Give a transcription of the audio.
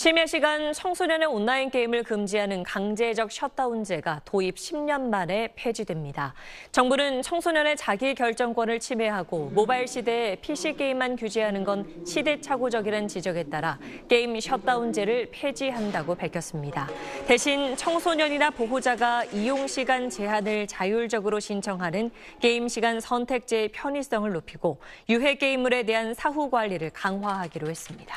심야 시간 청소년의 온라인 게임을 금지하는 강제적 셧다운제가 도입 10년 만에 폐지됩니다. 정부는 청소년의 자기 결정권을 침해하고 모바일 시대에 PC 게임만 규제하는 건 시대착오적이라는 지적에 따라 게임 셧다운제를 폐지한다고 밝혔습니다. 대신 청소년이나 보호자가 이용 시간 제한을 자율적으로 신청하는 게임 시간 선택제의 편의성을 높이고 유해 게임물에 대한 사후 관리를 강화하기로 했습니다.